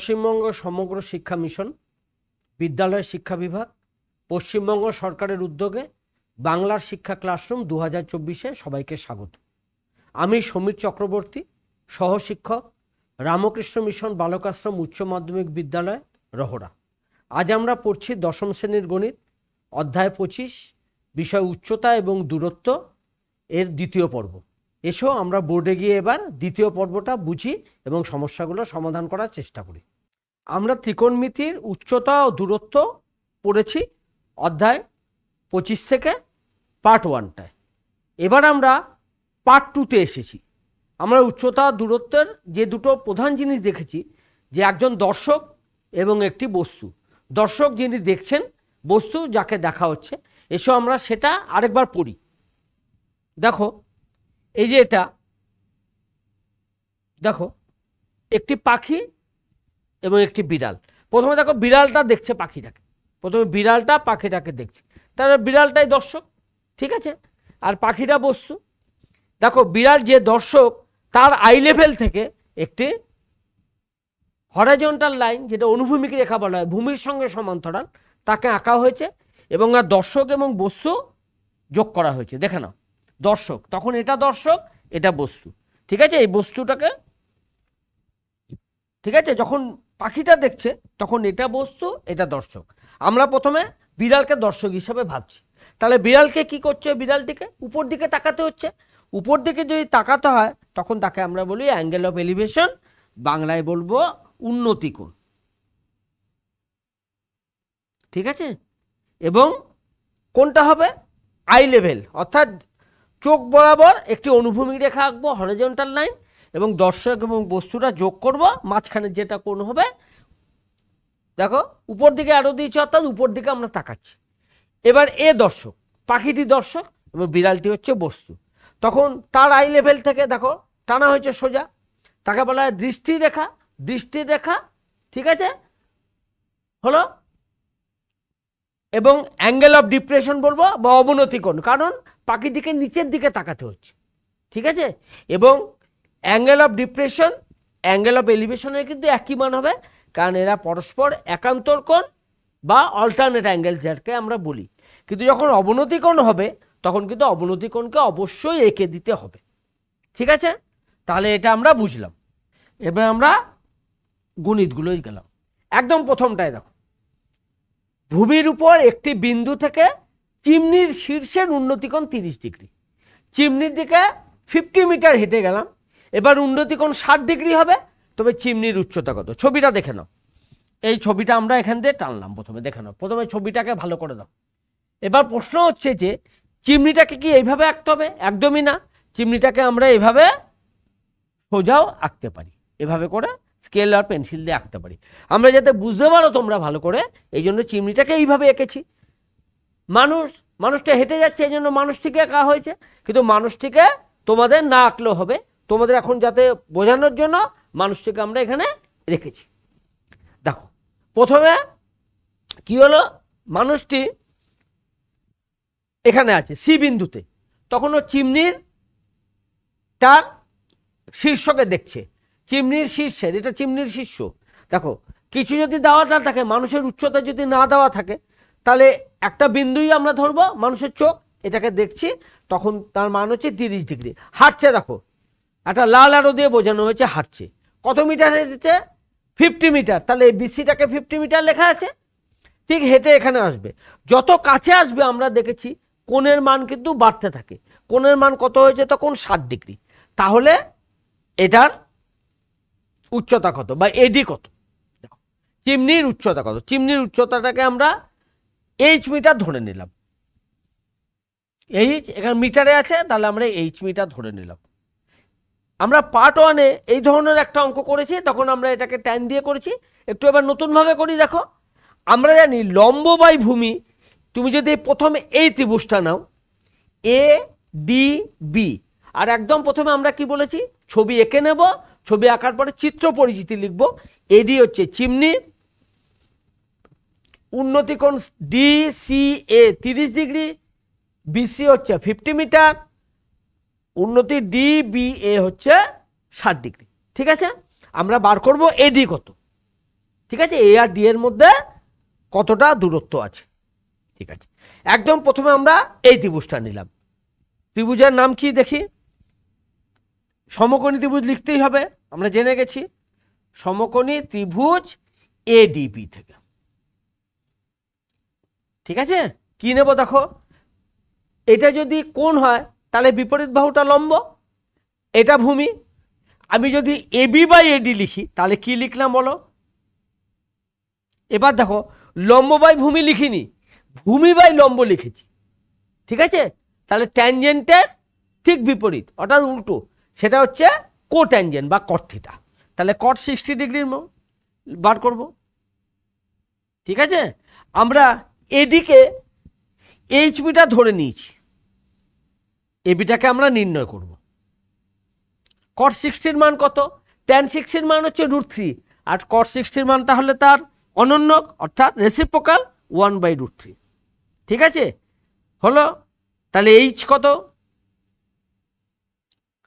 পশ্চিমবঙ্গ সমগ্র শিক্ষা মিশন বিদ্যালয় শিক্ষা বিভাগ পশ্চিমবঙ্গ সরকারের উদ্যোগে বাংলার শিক্ষা ক্লাসরুম দু হাজার চব্বিশে সবাইকে স্বাগত আমি সমীর চক্রবর্তী সহশিক্ষক রামকৃষ্ণ মিশন বালকাশ্রম উচ্চ মাধ্যমিক বিদ্যালয় রহরা আজ আমরা পড়ছি দশম শ্রেণীর গণিত অধ্যায় পঁচিশ বিষয় উচ্চতা এবং দূরত্ব এর দ্বিতীয় পর্ব এসো আমরা বোর্ডে গিয়ে এবার দ্বিতীয় পর্বটা বুঝি এবং সমস্যাগুলো সমাধান করার চেষ্টা করি আমরা ত্রিকোণমিতির উচ্চতা ও দূরত্ব পড়েছি অধ্যায় পঁচিশ থেকে পার্ট ওয়ানটায় এবার আমরা পার্ট টুতে এসেছি আমরা উচ্চতা দূরত্বের যে দুটো প্রধান জিনিস দেখেছি যে একজন দর্শক এবং একটি বস্তু দর্শক যিনি দেখছেন বস্তু যাকে দেখা হচ্ছে এসো আমরা সেটা আরেকবার পড়ি দেখো এই যে এটা দেখো একটি পাখি এবং একটি বিড়াল প্রথমে দেখো বিড়ালটা দেখছে পাখিটাকে প্রথমে বিড়ালটা পাখিটাকে দেখছে তাহলে বিড়ালটাই দর্শক ঠিক আছে আর পাখিটা বস্তু দেখো বিড়াল যে দর্শক তার আই লেভেল থেকে একটি হরাইজন্টাল লাইন যেটা অনুভূমিক রেখা বলা হয় ভূমির সঙ্গে সমান্তরাল তাকে আঁকা হয়েছে এবং আর দর্শক এবং বস্তু যোগ করা হয়েছে দেখে নাও দর্শক তখন এটা দর্শক এটা বস্তু ঠিক আছে এই বস্তুটাকে ঠিক আছে যখন পাখিটা দেখছে তখন এটা বস্তু এটা দর্শক আমরা প্রথমে বিড়ালকে দর্শক হিসাবে ভাবছি তাহলে বিড়ালকে কি করছে বিড়ালটিকে উপর দিকে তাকাতে হচ্ছে উপর দিকে যদি তাকাতে হয় তখন তাকে আমরা বলি অ্যাঙ্গেল অফ এলিভেশন বাংলায় বলবো উন্নতি কোণ ঠিক আছে এবং কোনটা হবে আই লেভেল অর্থাৎ চোখ বরাবর একটি অনুভূমিক রেখা আঁকবো হরিজন্টাল লাইন এবং দর্শক এবং বস্তুটা যোগ করব মাঝখানে যেটা কোন হবে দেখো উপর দিকে আরও দিয়েছি অর্থাৎ উপর দিকে আমরা তাকাচ্ছি এবার এ দর্শক পাখিটি দর্শক এবং বিড়ালটি হচ্ছে বস্তু তখন তার আই লেভেল থেকে দেখো টানা হয়েছে সোজা তাকে বলা হয় দৃষ্টি রেখা দৃষ্টি রেখা ঠিক আছে হলো এবং অ্যাঙ্গেল অফ ডিপ্রেশন বলবো বা কোন কারণ পাখিটিকে নিচের দিকে তাকাতে হচ্ছে ঠিক আছে এবং angle of depression angle of এলিভেশনের কিন্তু একই মান হবে কারণ এরা পরস্পর কোণ বা অল্টারনেট অ্যাঙ্গেল যাকে আমরা বলি কিন্তু যখন অবনতিকোণ হবে তখন কিন্তু অবনতিকোণকে অবশ্যই এঁকে দিতে হবে ঠিক আছে তাহলে এটা আমরা বুঝলাম এবার আমরা গণিতগুলোই গেলাম একদম প্রথমটাই দেখো ভূমির উপর একটি বিন্দু থেকে চিমনির শীর্ষের উন্নতিকোণ তিরিশ ডিগ্রি চিমনির দিকে ফিফটি মিটার হেঁটে গেলাম এবার উন্নতিকোণ ষাট ডিগ্রি হবে তবে চিমনির উচ্চতা কত ছবিটা দেখে নাও এই ছবিটা আমরা এখান দিয়ে টানলাম প্রথমে দেখে নাও প্রথমে ছবিটাকে ভালো করে দাও এবার প্রশ্ন হচ্ছে যে চিমনিটাকে কি এইভাবে আঁকতে হবে একদমই না চিমনিটাকে আমরা এভাবে সোজাও আঁকতে পারি এভাবে করে স্কেল আর পেন্সিল দিয়ে আঁকতে পারি আমরা যাতে বুঝতে পারো তোমরা ভালো করে এই জন্য চিমনিটাকে এইভাবে এঁকেছি মানুষ মানুষটা হেঁটে যাচ্ছে এই জন্য মানুষটিকে একা হয়েছে কিন্তু মানুষটিকে তোমাদের না আঁকলেও হবে তোমাদের এখন যাতে বোঝানোর জন্য মানুষটিকে আমরা এখানে রেখেছি দেখো প্রথমে কি হলো মানুষটি এখানে আছে সি বিন্দুতে তখন ও চিমনির তার শীর্ষকে দেখছে চিমনির শীর্ষে যেটা চিমনির শীর্ষ দেখো কিছু যদি দেওয়া থাকে মানুষের উচ্চতা যদি না দেওয়া থাকে তাহলে একটা বিন্দুই আমরা ধরবো মানুষের চোখ এটাকে দেখছি তখন তার মান হচ্ছে তিরিশ ডিগ্রি হাঁটছে দেখো একটা লাল আলো দিয়ে বোঝানো হয়েছে হাঁটছে কত মিটার হেঁটেছে ফিফটি মিটার তাহলে এই বিসিটাকে ফিফটি মিটার লেখা আছে ঠিক হেঁটে এখানে আসবে যত কাছে আসবে আমরা দেখেছি কোণের মান কিন্তু বাড়তে থাকে কোণের মান কত হয়েছে তখন ষাট ডিগ্রি তাহলে এটার উচ্চতা কত বা এডি কত দেখো চিমনির উচ্চতা কত চিমনির উচ্চতাটাকে আমরা এইচ মিটার ধরে নিলাম এইচ এখানে মিটারে আছে তাহলে আমরা এইচ মিটার ধরে নিলাম আমরা পার্ট ওয়ানে এই ধরনের একটা অঙ্ক করেছি তখন আমরা এটাকে ট্যান দিয়ে করেছি একটু এবার নতুনভাবে করি দেখো আমরা জানি লম্ব বাই ভূমি তুমি যদি প্রথমে এই ত্রিভুজটা নাও এ ডি বি আর একদম প্রথমে আমরা কি বলেছি ছবি এঁকে নেব ছবি আঁকার পরে চিত্র পরিচিতি লিখব এডি হচ্ছে চিমনি উন্নতিকোণ এ তিরিশ ডিগ্রি বিসি হচ্ছে ফিফটি মিটার উন্নতি ডিবিএ হচ্ছে ষাট ডিগ্রি ঠিক আছে আমরা বার করব এডি কত ঠিক আছে এ আর ডি এর মধ্যে কতটা দূরত্ব আছে ঠিক আছে একদম প্রথমে আমরা এই ত্রিভুজটা নিলাম ত্রিভুজের নাম কি দেখি সমকোণী ত্রিভুজ লিখতেই হবে আমরা জেনে গেছি সমকোণী ত্রিভুজ এডিপি থেকে ঠিক আছে কি নেব দেখো এটা যদি কোন হয় তাহলে বিপরীত বাহুটা লম্ব এটা ভূমি আমি যদি এবি বাই এডি লিখি তাহলে কি লিখলাম বলো এবার দেখো লম্ব বাই ভূমি লিখিনি ভূমি বাই লম্ব লিখেছি ঠিক আছে তাহলে ট্যানজেন্টের ঠিক বিপরীত অর্থাৎ উল্টো সেটা হচ্ছে ট্যানজেন্ট বা কর্থিটা তাহলে কট সিক্সটি ডিগ্রির বার করব ঠিক আছে আমরা এডিকে এইচবিটা ধরে নিয়েছি এবিটাকে আমরা নির্ণয় করব কট সিক্সটির মান কত টেন সিক্সটির মান হচ্ছে রুট থ্রি আর কট সিক্সটির মান তাহলে তার অনন্য অর্থাৎ reciprocal one by root three ঠিক আছে হলো তাহলে এইচ কত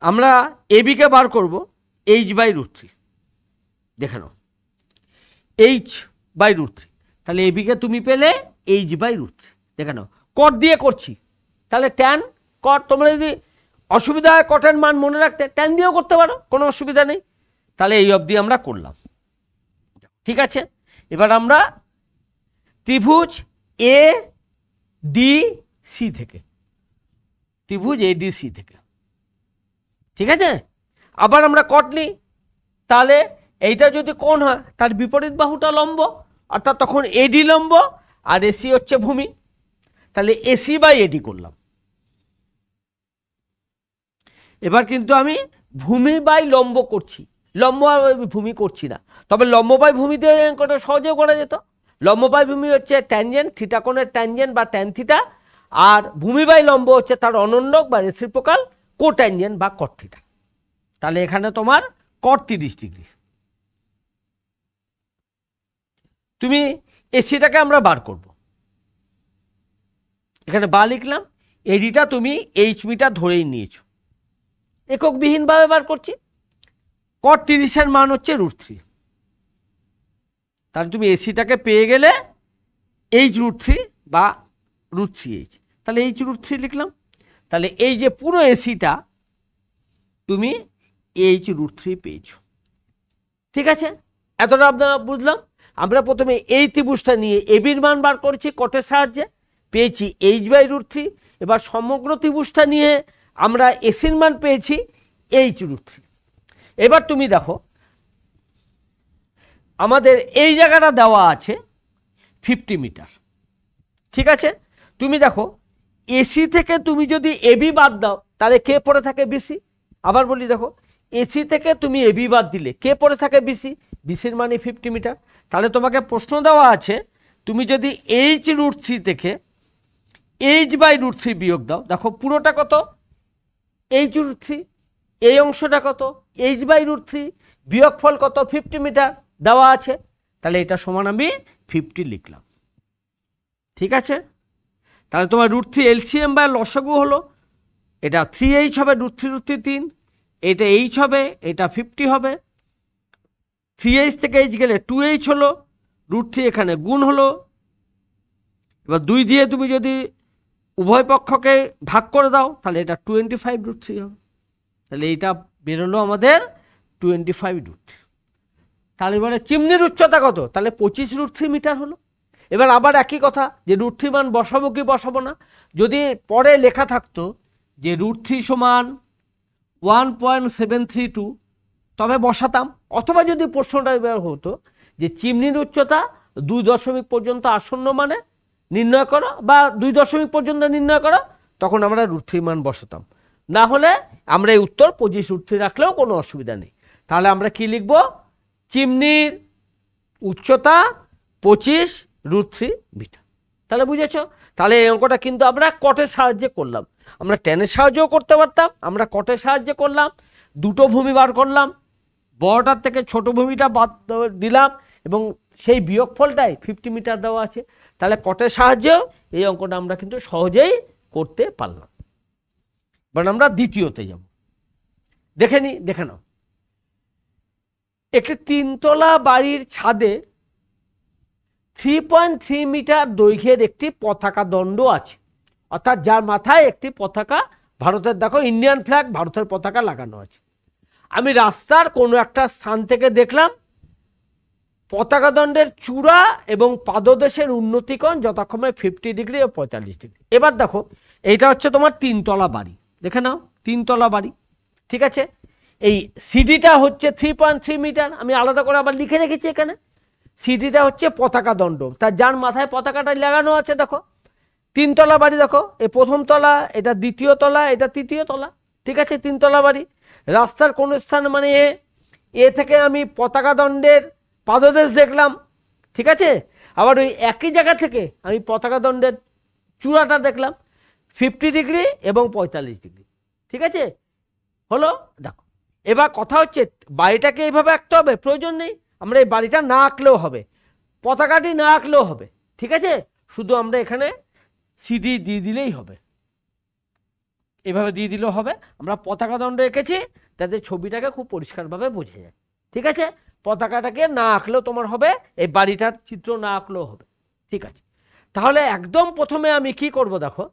আমরা এবিকে বার করব এইচ বাই রুট থ্রি দেখে নাও এইচ বাই রুট থ্রি তাহলে এবিকে তুমি পেলে এইচ বাই রুট দেখে নাও কট দিয়ে করছি তাহলে ট্যান কট তোমরা যদি অসুবিধা হয় কটের মান মনে রাখতে ট্যান দিয়েও করতে পারো কোনো অসুবিধা নেই তাহলে এই অবধি আমরা করলাম ঠিক আছে এবার আমরা ত্রিভুজ এ ডি সি থেকে ত্রিভুজ এ ডি সি থেকে ঠিক আছে আবার আমরা কট নিই তাহলে এইটা যদি কোণ হয় তার বিপরীত বাহুটা লম্ব অর্থাৎ তখন এডি লম্ব আর এসি হচ্ছে ভূমি তাহলে এসি বাই এডি করলাম এবার কিন্তু আমি ভূমি বাই লম্ব করছি লম্ব ভূমি করছি না তবে লম্ব বাই ভূমিতে কটা সহজেও করা যেত লম্ব বাই ভূমি হচ্ছে ট্যানজেন থিটাকোণের ট্যানজেন বা ট্যান থিটা আর ভূমি বাই লম্ব হচ্ছে তার অনন্যক বা কো ট্যানজেন বা কট থিটা তাহলে এখানে তোমার কট তিরিশ ডিগ্রি তুমি এসিটাকে আমরা বার করব এখানে বা লিখলাম এডিটা তুমি এইচ মিটা ধরেই নিয়েছো এককবিহীনভাবে বার করছি কট তিরিশের মান হচ্ছে রুট থ্রি তাহলে তুমি এসিটাকে পেয়ে গেলে এইচ রুট থ্রি বা রুট থ্রি এইচ তাহলে এইচ রুট থ্রি লিখলাম তাহলে এই যে পুরো এসিটা তুমি এইচ রুট থ্রি পেয়েছো ঠিক আছে এতটা আপনারা বুঝলাম আমরা প্রথমে এই ত্রিভুজটা নিয়ে এবির মান বার করেছি কটের সাহায্যে পেয়েছি এইচ বাই রুট থ্রি এবার সমগ্র ত্রিভুজটা নিয়ে আমরা এসির মান পেয়েছি এইচ রুট থ্রি এবার তুমি দেখো আমাদের এই জায়গাটা দেওয়া আছে ফিফটি মিটার ঠিক আছে তুমি দেখো এসি থেকে তুমি যদি এবি বাদ দাও তাহলে কে পড়ে থাকে বিসি আবার বলি দেখো এসি থেকে তুমি এবি বাদ দিলে কে পড়ে থাকে বিসি বিসির মানে ফিফটি মিটার তাহলে তোমাকে প্রশ্ন দেওয়া আছে তুমি যদি এইচ রুট থ্রি থেকে এইচ বাই রুট থ্রি বিয়োগ দাও দেখো পুরোটা কত এইচ রুট থ্রি এই অংশটা কত এইচ বাই রুট থ্রি বিয়োগ ফল কত ফিফটি মিটার দেওয়া আছে তাহলে এটা সমান আমি ফিফটি লিখলাম ঠিক আছে তাহলে তোমার রুট থ্রি এলসিএম বা লসগু হলো এটা থ্রি এইচ হবে রুট থ্রি রুট থ্রি তিন এটা এইচ হবে এটা ফিফটি হবে থ্রি এইচ থেকে এইচ গেলে টু এইচ হলো রুট থ্রি এখানে গুণ হলো এবার দুই দিয়ে তুমি যদি উভয় পক্ষকে ভাগ করে দাও তাহলে এটা টোয়েন্টি ফাইভ রুট থ্রি হবে তাহলে এইটা বেরোলো আমাদের টোয়েন্টি ফাইভ রুট তাহলে মানে চিমনির উচ্চতা কত তাহলে পঁচিশ রুট থ্রি মিটার হলো এবার আবার একই কথা যে রুট থ্রি মান বসাবো কি বসাবো না যদি পরে লেখা থাকতো যে রুট থ্রি সমান one point seven three two তবে বসাতাম অথবা যদি প্রশ্নটা এবার হতো যে চিমনির উচ্চতা দুই দশমিক পর্যন্ত আসন্ন মানে নির্ণয় করো বা দুই দশমিক পর্যন্ত নির্ণয় করো তখন আমরা রুট থ্রি মান বসাতাম না হলে আমরা এই উত্তর পঁচিশ রুট থ্রি রাখলেও কোনো অসুবিধা নেই তাহলে আমরা কি লিখব চিমনির উচ্চতা পঁচিশ রুট থ্রি তাহলে বুঝেছ তাহলে এই অঙ্কটা কিন্তু আমরা কটের সাহায্যে করলাম আমরা টেনের সাহায্যেও করতে পারতাম আমরা কটের সাহায্যে করলাম দুটো ভূমি বার করলাম বড়টার থেকে ছোট ভূমিটা বাদ দিলাম এবং সেই বিয়োগফলটাই ফিফটি মিটার দেওয়া আছে তাহলে কটের সাহায্যেও এই অঙ্কটা আমরা কিন্তু সহজেই করতে পারলাম এবার আমরা দ্বিতীয়তে যাব দেখে নি দেখে নাও একটি তিনতলা বাড়ির ছাদে থ্রি পয়েন্ট থ্রি মিটার দৈর্ঘ্যের একটি পতাকা দণ্ড আছে অর্থাৎ যার মাথায় একটি পতাকা ভারতের দেখো ইন্ডিয়ান ফ্ল্যাগ ভারতের পতাকা লাগানো আছে আমি রাস্তার কোনো একটা স্থান থেকে দেখলাম পতাকাদণ্ডের চূড়া এবং পাদদেশের উন্নতিকরণ যথাক্রমে ফিফটি ডিগ্রি ও পঁয়তাল্লিশ ডিগ্রি এবার দেখো এইটা হচ্ছে তোমার তিনতলা বাড়ি দেখে নাও তিনতলা বাড়ি ঠিক আছে এই সিডিটা হচ্ছে থ্রি পয়েন্ট থ্রি মিটার আমি আলাদা করে আবার লিখে রেখেছি এখানে সিডিটা হচ্ছে পতাকা দণ্ড তার যার মাথায় পতাকাটা লাগানো আছে দেখো তিনতলা বাড়ি দেখো এই প্রথম তলা এটা দ্বিতীয় তলা এটা তৃতীয় তলা ঠিক আছে তিনতলা বাড়ি রাস্তার কোনো স্থান মানে এ থেকে আমি পতাকা দণ্ডের পাদদেশ দেখলাম ঠিক আছে আবার ওই একই জায়গা থেকে আমি পতাকা দণ্ডের চূড়াটা দেখলাম ফিফটি ডিগ্রি এবং পঁয়তাল্লিশ ডিগ্রি ঠিক আছে হলো দেখো এবার কথা হচ্ছে বাড়িটাকে এইভাবে আঁকতে হবে প্রয়োজন নেই আমরা এই বাড়িটা না আঁকলেও হবে পতাকাটি না আঁকলেও হবে ঠিক আছে শুধু আমরা এখানে সিডি দিয়ে দিলেই হবে এভাবে দিয়ে দিলেও হবে আমরা পতাকা দণ্ড এঁকেছি তাতে ছবিটাকে খুব পরিষ্কারভাবে বোঝা যায় ঠিক আছে পতাকাটাকে না আঁকলেও তোমার হবে এই বাড়িটার চিত্র না আঁকলেও হবে ঠিক আছে তাহলে একদম প্রথমে আমি কি করব দেখো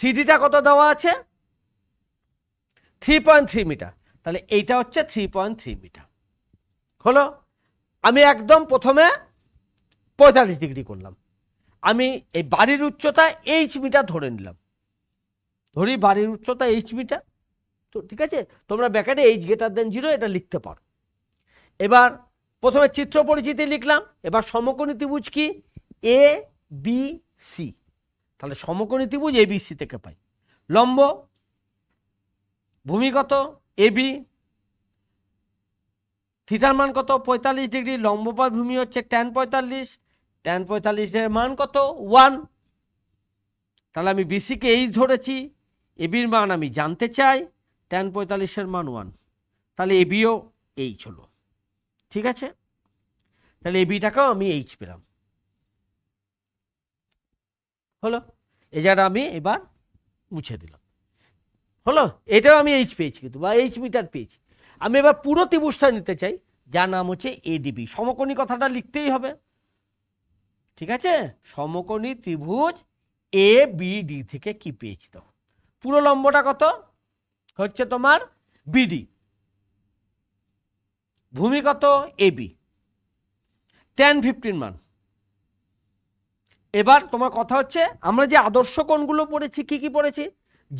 সিডিটা কত দেওয়া আছে থ্রি পয়েন্ট থ্রি মিটার তাহলে এইটা হচ্ছে থ্রি পয়েন্ট থ্রি মিটার হলো আমি একদম প্রথমে পঁয়তাল্লিশ ডিগ্রি করলাম আমি এই বাড়ির উচ্চতা এইচ মিটার ধরে নিলাম ধরি বাড়ির উচ্চতা এইচ মিটার তো ঠিক আছে তোমরা ব্যাকেটে এইচ গেটার দেন জিরো এটা লিখতে পারো এবার প্রথমে চিত্র পরিচিতি লিখলাম এবার সমকোণী ত্রিভুজ কি এ বি সি তাহলে সমকোণী ত্রিভুজ এ বি সি থেকে পাই লম্ব ভূমিগত এ বি থিটার মান কত পঁয়তাল্লিশ ডিগ্রি লম্বপাত ভূমি হচ্ছে ট্যান পঁয়তাল্লিশ ট্যান পঁয়তাল্লিশের মান কত ওয়ান তাহলে আমি বিসিকে এইচ ধরেছি এবির মান আমি জানতে চাই টেন পঁয়তাল্লিশের মান ওয়ান তাহলে এবিও এইচ হলো ঠিক আছে তাহলে এবিটাকেও আমি এইচ পেলাম হলো এ যারা আমি এবার মুছে দিলাম হলো এটাও আমি এইচ পেয়েছি কিন্তু বা এইচ মিটার পেয়েছি আমি এবার পুরো ত্রিভুজটা নিতে চাই যার নাম হচ্ছে এডিবি সমকোণী কথাটা লিখতেই হবে ঠিক আছে সমকোণী ত্রিভুজ এ বি ডি থেকে কি পেয়েছি তখন পুরো লম্বটা কত হচ্ছে তোমার বিডি ভূমি কত এবি টেন ফিফটিন মান এবার তোমার কথা হচ্ছে আমরা যে আদর্শ কোণগুলো পড়েছি কি কি পড়েছি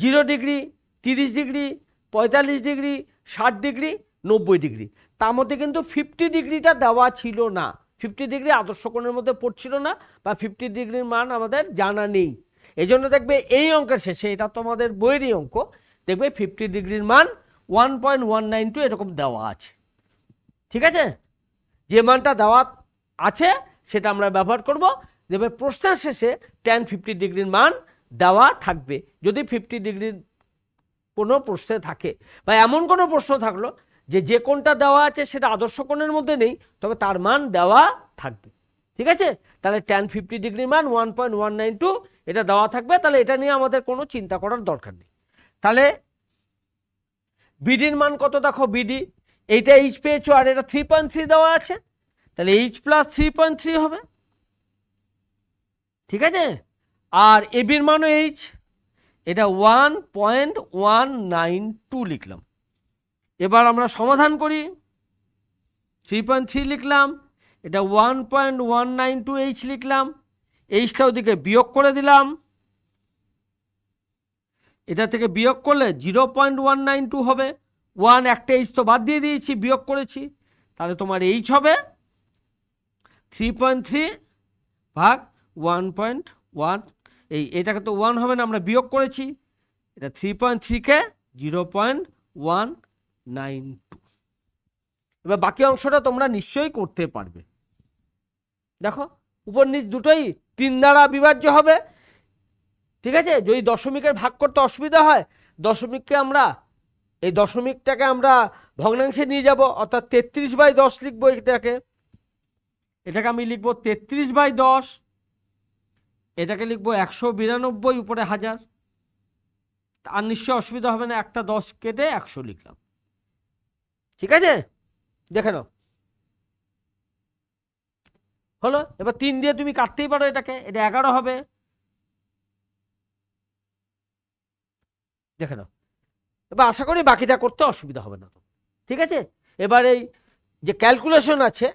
জিরো ডিগ্রি তিরিশ ডিগ্রি পঁয়তাল্লিশ ডিগ্রি ষাট ডিগ্রি নব্বই ডিগ্রি তার মধ্যে কিন্তু ফিফটি ডিগ্রিটা দেওয়া ছিল না ফিফটি ডিগ্রি আদর্শ কোণের মধ্যে পড়ছিল না বা ফিফটি ডিগ্রির মান আমাদের জানা নেই এই জন্য দেখবে এই অঙ্কের শেষে এটা তোমাদের বইয়েরই অঙ্ক দেখবে ফিফটি ডিগ্রির মান one point one nine two এরকম দেওয়া আছে ঠিক আছে যে মানটা দেওয়া আছে সেটা আমরা ব্যবহার করব দেখবে প্রশ্নের শেষে টেন ফিফটি ডিগ্রির মান দেওয়া থাকবে যদি ফিফটি ডিগ্রির কোনো প্রশ্নে থাকে বা এমন কোনো প্রশ্ন থাকলো যে যে কোনটা দেওয়া আছে সেটা আদর্শ কোণের মধ্যে নেই তবে তার মান দেওয়া থাকবে ঠিক আছে তাহলে টেন ফিফটি ডিগ্রির মান one point one nine two এটা দেওয়া থাকবে তাহলে এটা নিয়ে আমাদের কোনো চিন্তা করার দরকার নেই তাহলে বিডির মান কত দেখো বিডি এইটা এইচ পেয়েছো আর এটা থ্রি পয়েন্ট থ্রি দেওয়া আছে তাহলে H plus three point three হবে ঠিক আছে আর এবির মানও এইচ এটা one point one nine two লিখলাম এবার আমরা সমাধান করি থ্রি পয়েন্ট থ্রি লিখলাম এটা one point one nine two H লিখলাম এইটা ওদিকে বিয়োগ করে দিলাম এটা থেকে বিয়োগ করলে zero point one nine two হবে ওয়ান একটা এইচ তো বাদ দিয়ে দিয়েছি বিয়োগ করেছি তাহলে তোমার এইচ হবে থ্রি পয়েন্ট থ্রি ভাগ ওয়ান পয়েন্ট ওয়ান এই এটাকে তো ওয়ান হবে না আমরা বিয়োগ করেছি এটা থ্রি পয়েন্ট থ্রিকে zero point one nine two এবার বাকি অংশটা তোমরা নিশ্চয়ই করতে পারবে দেখো উপর নিচ দুটোই তিন দ্বারা বিভাজ্য হবে ঠিক আছে যদি দশমিকের ভাগ করতে অসুবিধা হয় দশমিককে আমরা এই দশমিকটাকে আমরা ভগ্নাংশে নিয়ে যাব অর্থাৎ তেত্রিশ বাই দশ লিখবো এটাকে এটাকে আমি লিখবো তেত্রিশ বাই দশ এটাকে লিখবো একশো বিরানব্বই উপরে হাজার আর নিশ্চয় অসুবিধা হবে না একটা দশ কেটে একশো লিখলাম ঠিক আছে দেখে নাও হলো এবার তিন দিয়ে তুমি কাটতেই পারো এটাকে এটা এগারো হবে দেখে নাও এবার আশা করি বাকিটা করতে অসুবিধা হবে না ঠিক আছে এবার এই যে ক্যালকুলেশন আছে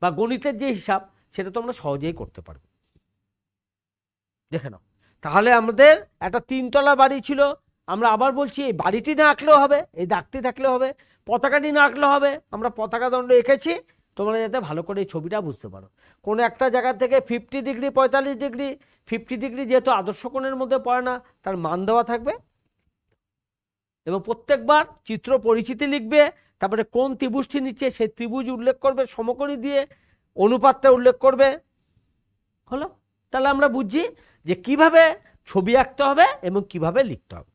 বা গণিতের যে হিসাব সেটা তোমরা সহজেই করতে পারবে দেখে নাও তাহলে আমাদের একটা তিনতলা বাড়ি ছিল আমরা আবার বলছি এই বাড়িটি না আঁকলেও হবে এই দাগটি থাকলেও হবে পতাকাটি না আঁকলেও হবে আমরা পতাকা দণ্ড এঁকেছি তোমরা যাতে ভালো করে এই ছবিটা বুঝতে পারো কোনো একটা জায়গা থেকে ফিফটি ডিগ্রি পঁয়তাল্লিশ ডিগ্রি ফিফটি ডিগ্রি যেহেতু আদর্শ কোণের মধ্যে পড়ে না তার মান দেওয়া থাকবে এবং প্রত্যেকবার চিত্র পরিচিতি লিখবে তারপরে কোন ত্রিভুজটি নিচ্ছে সেই ত্রিভুজ উল্লেখ করবে সমকরি দিয়ে অনুপাতটা উল্লেখ করবে হলো তাহলে আমরা বুঝছি যে কিভাবে ছবি আঁকতে হবে এবং কিভাবে লিখতে হবে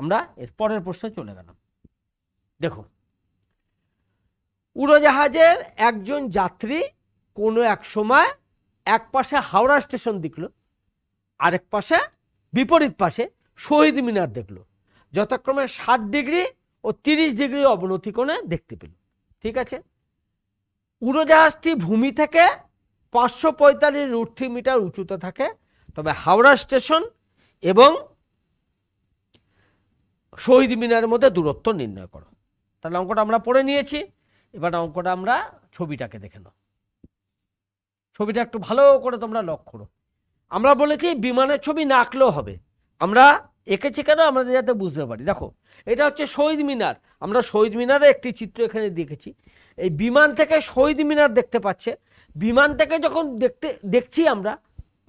আমরা এর পরের প্রশ্নে চলে গেলাম দেখো উড়োজাহাজের একজন যাত্রী কোনো এক সময় এক পাশে হাওড়া স্টেশন দেখল আরেক পাশে বিপরীত পাশে শহীদ মিনার দেখল যথাক্রমে ষাট ডিগ্রি ও তিরিশ ডিগ্রি অবনতি কোণে দেখতে পেল ঠিক আছে উড়োজাহাজটি ভূমি থেকে পাঁচশো পঁয়তাল্লিশ রুটি মিটার উঁচুতে থাকে তবে হাওড়া স্টেশন এবং শহীদ মিনারের মধ্যে দূরত্ব নির্ণয় করো তাহলে অঙ্কটা আমরা পড়ে নিয়েছি এবার অঙ্কটা আমরা ছবিটাকে দেখে নাও ছবিটা একটু ভালো করে তোমরা লক্ষ্য করো আমরা বলেছি বিমানের ছবি না আঁকলেও হবে আমরা এঁকেছি কেন আমরা যাতে বুঝতে পারি দেখো এটা হচ্ছে শহীদ মিনার আমরা শহীদ মিনারে একটি চিত্র এখানে দেখেছি এই বিমান থেকে শহীদ মিনার দেখতে পাচ্ছে বিমান থেকে যখন দেখতে দেখছি আমরা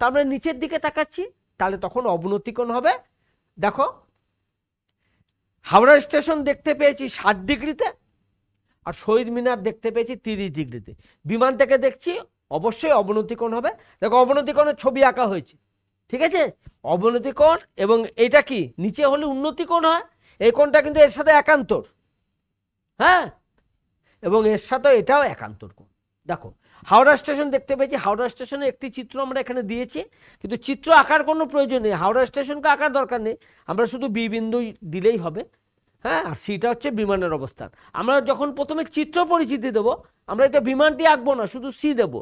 তারপরে নিচের দিকে তাকাচ্ছি তাহলে তখন অবনতিকোণ হবে দেখো হাওড়া স্টেশন দেখতে পেয়েছি ষাট ডিগ্রিতে আর শহীদ মিনার দেখতে পেয়েছি তিরিশ ডিগ্রিতে বিমান থেকে দেখছি অবশ্যই অবনতিকোণ হবে দেখো অবনতিকোণের ছবি আঁকা হয়েছে ঠিক আছে অবনতিকোণ এবং এটা কি নিচে হলে উন্নতিকোণ হয় এই কোণটা কিন্তু এর সাথে একান্তর হ্যাঁ এবং এর সাথে এটাও একান্তর কোণ দেখো হাওড়া স্টেশন দেখতে পেয়েছি হাওড়া স্টেশনে একটি চিত্র আমরা এখানে দিয়েছি কিন্তু চিত্র আঁকার কোনো প্রয়োজন নেই হাওড়া স্টেশনকে আঁকার দরকার নেই আমরা শুধু বি বিন্দু দিলেই হবে হ্যাঁ আর সিটা হচ্ছে বিমানের অবস্থান আমরা যখন প্রথমে চিত্র পরিচিতি দেবো আমরা এটা বিমানটি আঁকবো না শুধু সি দেব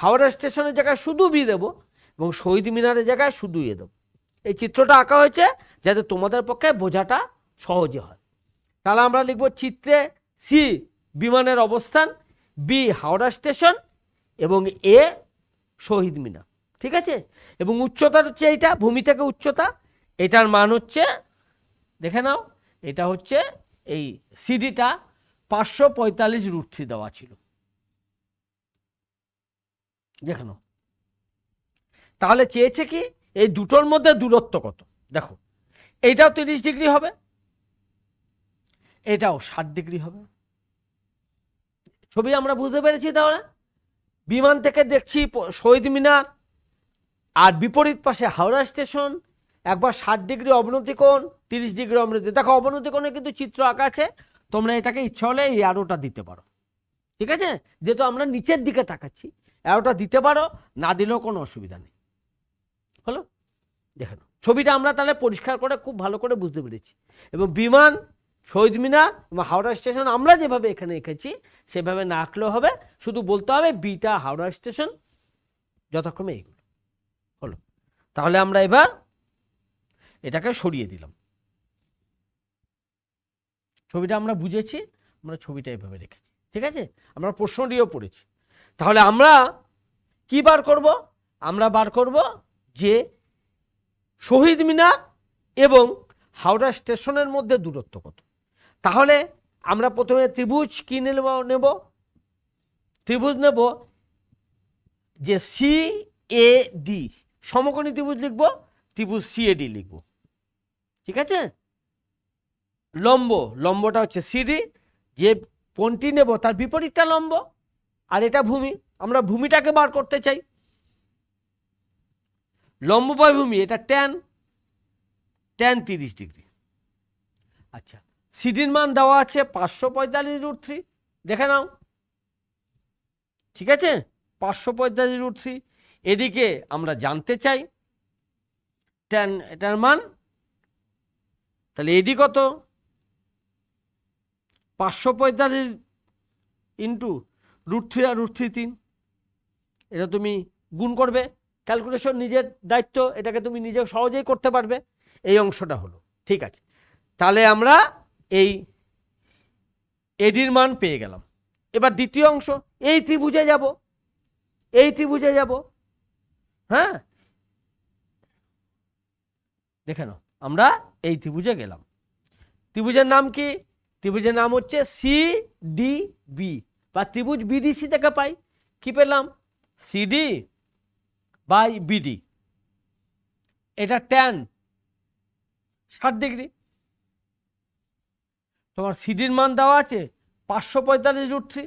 হাওড়া স্টেশনের জায়গায় শুধু বি দেবো এবং শহীদ মিনারের জায়গায় শুধু এ দেবো এই চিত্রটা আঁকা হয়েছে যাতে তোমাদের পক্ষে বোঝাটা সহজে হয় তাহলে আমরা লিখব চিত্রে সি বিমানের অবস্থান বি হাওড়া স্টেশন এবং এ শহীদ মিনার ঠিক আছে এবং উচ্চতার হচ্ছে এইটা ভূমি থেকে উচ্চতা এটার মান হচ্ছে দেখে নাও এটা হচ্ছে এই সিডিটা পাঁচশো পঁয়তাল্লিশ রুট থ্রি দেওয়া ছিল দেখানো তাহলে চেয়েছে কি এই দুটোর মধ্যে দূরত্ব কত দেখো এইটাও তিরিশ ডিগ্রি হবে এটাও ষাট ডিগ্রি হবে ছবি আমরা বুঝতে পেরেছি তাহলে বিমান থেকে দেখছি শহীদ মিনার আর বিপরীত পাশে হাওড়া স্টেশন একবার ষাট ডিগ্রি অবনতি কোণ তিরিশ ডিগ্রি অমৃতে দেখো অবনতি কোণে কিন্তু চিত্র আঁকা আছে তোমরা এটাকে ইচ্ছা হলে এই অ্যারোটা দিতে পারো ঠিক আছে যেহেতু আমরা নিচের দিকে তাকাচ্ছি অ্যারোটা দিতে পারো না দিলেও কোনো অসুবিধা নেই হলো দেখেন ছবিটা আমরা তাহলে পরিষ্কার করে খুব ভালো করে বুঝতে পেরেছি এবং বিমান শহীদ মিনার এবং হাওড়া স্টেশন আমরা যেভাবে এখানে এঁকেছি সেভাবে না আঁকলেও হবে শুধু বলতে হবে বিটা হাওড়া স্টেশন যথাক্রমে এইগুলো হলো তাহলে আমরা এবার এটাকে সরিয়ে দিলাম ছবিটা আমরা বুঝেছি আমরা ছবিটা এভাবে রেখেছি ঠিক আছে আমরা প্রশ্নটিও পড়েছি তাহলে আমরা কি বার করব আমরা বার করব যে শহীদ মিনার এবং হাওড়া স্টেশনের মধ্যে দূরত্ব কত তাহলে আমরা প্রথমে ত্রিভুজ কী নেব নেব ত্রিভুজ নেব যে সি এ ডি সমকোণী ত্রিভুজ লিখব ত্রিভুজ সি এ ডি লিখব ঠিক আছে লম্ব লম্বটা হচ্ছে সিডি যে কোনটি নেব তার বিপরীতটা লম্ব আর এটা ভূমি আমরা ভূমিটাকে বার করতে চাই লম্বময় ভূমি এটা ট্যান ট্যান তিরিশ ডিগ্রি আচ্ছা সিডির মান দেওয়া আছে পাঁচশো পঁয়তাল্লিশ রুট থ্রি দেখে নাও ঠিক আছে পাঁচশো পঁয়তাল্লিশ রুট থ্রি এদিকে আমরা জানতে চাই ট্যান এটার মান তাহলে এডি কত পাঁচশো পঁয়তাল্লিশ ইন্টু রুট থ্রি আর রুট থ্রি তিন এটা তুমি গুণ করবে ক্যালকুলেশন নিজের দায়িত্ব এটাকে তুমি নিজে সহজেই করতে পারবে এই অংশটা হলো ঠিক আছে তাহলে আমরা এই এডির মান পেয়ে গেলাম এবার দ্বিতীয় অংশ এই ত্রিভুজে যাব এই ত্রিভুজে যাব হ্যাঁ দেখে আমরা এই ত্রিভুজে গেলাম ত্রিভুজের নাম কি ত্রিভুজের নাম হচ্ছে সি ডি বি বা ত্রিভুজ বিডিসি থেকে পাই কি পেলাম সিডি বাই বিডি এটা ট্যান ষাট ডিগ্রি তোমার সিডির মান দেওয়া আছে পাঁচশো পঁয়তাল্লিশ রুট থ্রি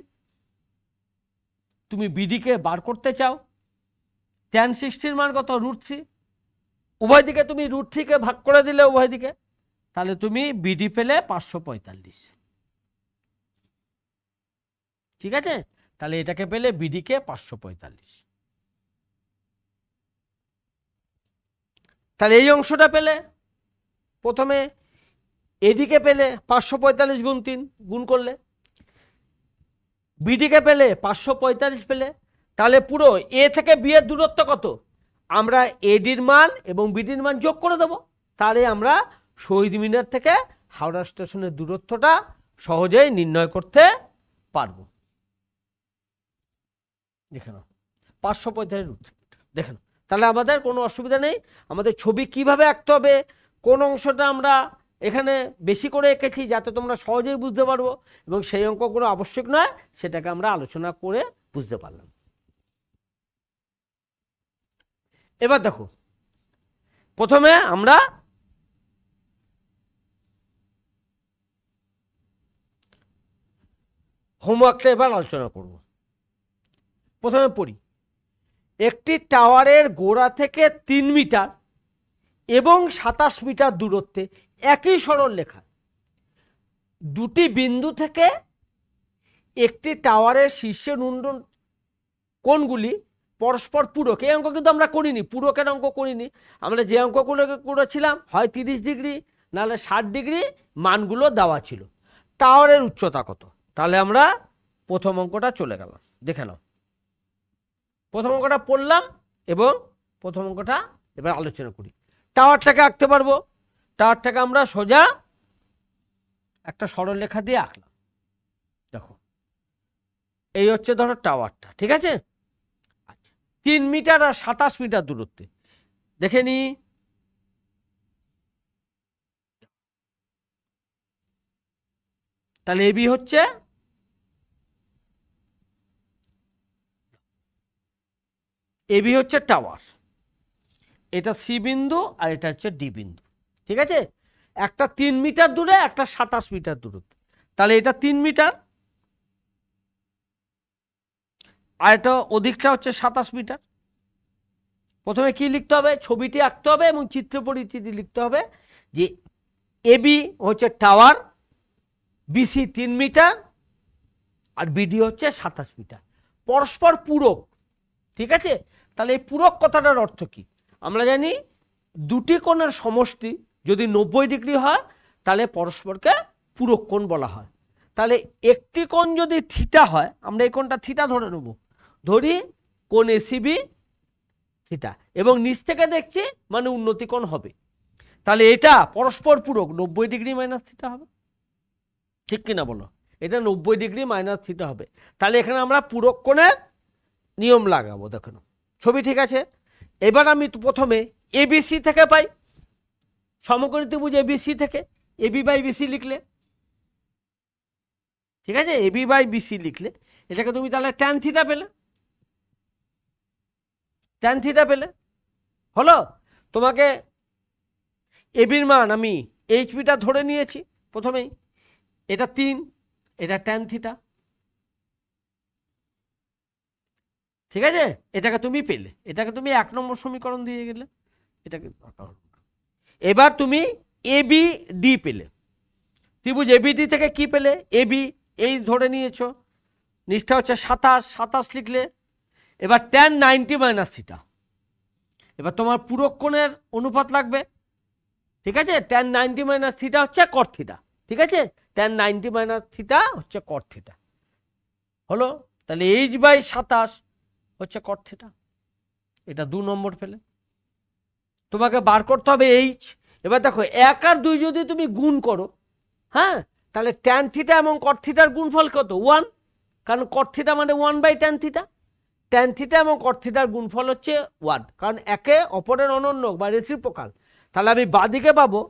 তুমি বিডিকে বার করতে চাও ট্যান সিক্সটির মান কত রুট থ্রি উভয় দিকে তুমি রুট থ্রিকে ভাগ করে দিলে উভয় দিকে তাহলে তুমি বিডি পেলে পাঁচশো পঁয়তাল্লিশ ঠিক আছে তাহলে এটাকে পেলে বিডিকে পাঁচশো পঁয়তাল্লিশ তাহলে এই অংশটা পেলে প্রথমে এডিকে পেলে পাঁচশো পঁয়তাল্লিশ গুণ তিন গুণ করলে বিডিকে পেলে পাঁচশো পঁয়তাল্লিশ পেলে তাহলে পুরো এ থেকে বি এর দূরত্ব কত আমরা এডির মান এবং বিডির মান যোগ করে দেব তাহলে আমরা শহীদ মিনার থেকে হাওড়া স্টেশনের দূরত্বটা সহজেই নির্ণয় করতে পারব দেখে নাও পাঁচশো পঁয়তাল্লিশ রুট দেখে তাহলে আমাদের কোনো অসুবিধা নেই আমাদের ছবি কিভাবে আঁকতে হবে কোন অংশটা আমরা এখানে বেশি করে এঁকেছি যাতে তোমরা সহজেই বুঝতে পারবো এবং সেই অঙ্কগুলো আবশ্যক নয় সেটাকে আমরা আলোচনা করে বুঝতে পারলাম এবার দেখো প্রথমে আমরা হোমওয়ার্কটা এবার আলোচনা করব প্রথমে পড়ি একটি টাওয়ারের গোড়া থেকে তিন মিটার এবং সাতাশ মিটার দূরত্বে একই সরল লেখা দুটি বিন্দু থেকে একটি টাওয়ারের শীর্ষে নুন্ডন কোনগুলি পরস্পর পূরক এই অঙ্ক কিন্তু আমরা করিনি পূরকের অঙ্ক করিনি আমরা যে অঙ্কগুলো করেছিলাম হয় তিরিশ ডিগ্রি নাহলে ষাট ডিগ্রি মানগুলো দেওয়া ছিল টাওয়ারের উচ্চতা কত তাহলে আমরা প্রথম অঙ্কটা চলে গেলাম দেখে নাও প্রথম অঙ্কটা পড়লাম এবং প্রথম অঙ্কটা এবার আলোচনা করি টাওয়ারটাকে আঁকতে পারবো টাওয়ারটাকে আমরা সোজা একটা সরল লেখা দিয়ে আঁকলাম দেখো এই হচ্ছে ধরো টাওয়ারটা ঠিক আছে আচ্ছা তিন মিটার আর সাতাশ মিটার দূরত্বে দেখে নি তাহলে এবি হচ্ছে এবি হচ্ছে টাওয়ার এটা সি বিন্দু আর এটা হচ্ছে ডি বিন্দু ঠিক আছে একটা তিন মিটার দূরে একটা সাতাশ মিটার দূরত্বে তাহলে এটা তিন মিটার আর এটা অধিকটা হচ্ছে সাতাশ মিটার প্রথমে কি লিখতে হবে ছবিটি আঁকতে হবে এবং চিত্র পরিচিতি লিখতে হবে যে এবি হচ্ছে টাওয়ার বিসি তিন মিটার আর বিডি হচ্ছে সাতাশ মিটার পরস্পর পূরক ঠিক আছে তাহলে এই পূরক কথাটার অর্থ কি আমরা জানি দুটি কোণের সমষ্টি যদি নব্বই ডিগ্রি হয় তাহলে পরস্পরকে পূরক কোণ বলা হয় তাহলে একটি কোণ যদি থিটা হয় আমরা এই কোণটা থিটা ধরে নেব ধরি কোন এসিবি থিটা এবং নিচ থেকে দেখছি মানে উন্নতি কোণ হবে তাহলে এটা পরস্পর পূরক নব্বই ডিগ্রি মাইনাস থিটা হবে ঠিক কিনা বলো এটা নব্বই ডিগ্রি মাইনাস থিটা হবে তাহলে এখানে আমরা পূরক কোণের নিয়ম লাগাবো দেখো ছবি ঠিক আছে এবার আমি প্রথমে এবিসি থেকে পাই সমকরী বুঝে এবিসি থেকে এবি বাই বিসি লিখলে ঠিক আছে এবি বাই বিসি লিখলে এটাকে তুমি তাহলে ট্যান থিটা পেলে ট্যান থিটা পেলে হলো তোমাকে এবির মান আমি এইচপিটা ধরে নিয়েছি প্রথমেই এটা তিন এটা ট্যান থিটা ঠিক আছে এটাকে তুমি পেলে এটাকে তুমি এক নম্বর সমীকরণ দিয়ে গেলে এটাকে এবার তুমি এ বি ডি পেলে ত্রিভুজ এ ডি থেকে কি পেলে এ বি এই ধরে নিয়েছ নিষ্ঠা হচ্ছে সাতাশ সাতাশ লিখলে এবার টেন নাইনটি মাইনাস থিটা এবার তোমার পুরক্ষণের অনুপাত লাগবে ঠিক আছে টেন নাইনটি মাইনাস থিটা হচ্ছে কর্থিটা ঠিক আছে টেন নাইনটি মাইনাস থিটা হচ্ছে কর্থিটা হলো তাহলে এইচ বাই সাতাশ হচ্ছে কর্থেটা এটা দু নম্বর পেলে তোমাকে বার করতে হবে এইচ এবার দেখো এক আর দুই যদি তুমি গুণ করো হ্যাঁ তাহলে ট্যান থিটা এবং কর্থিটার গুণফল কত ওয়ান কারণ কর্থিটা মানে one by tan theta tan theta এবং কর্থিটার গুণফল হচ্ছে ওয়ান কারণ একে অপরের অনন্য বা রেসিপ্রোকাল তাহলে আমি বাদিকে পাবো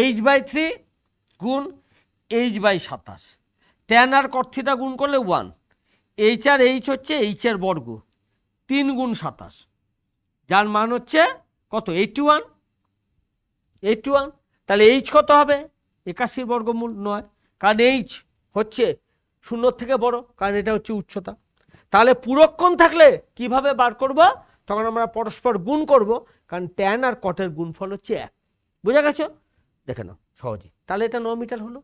এইচ বাই থ্রি গুণ এইচ বাই সাতাশ ট্যান আর কর্থিটা গুণ করলে ওয়ান এইচ আর এইচ হচ্ছে এইচ এইচের বর্গ তিন গুণ সাতাশ যার মান হচ্ছে কত এইটি ওয়ান এইটি ওয়ান তাহলে এইচ কত হবে একাশির বর্গমূল নয় কারণ এইচ হচ্ছে শূন্য থেকে বড় কারণ এটা হচ্ছে উচ্চতা তাহলে পুরক্ষণ থাকলে কিভাবে বার করব তখন আমরা পরস্পর গুণ করব কারণ ট্যান আর কটের গুণফল হচ্ছে এক বোঝা গেছ দেখে নাও সহজে তাহলে এটা ন মিটার হলো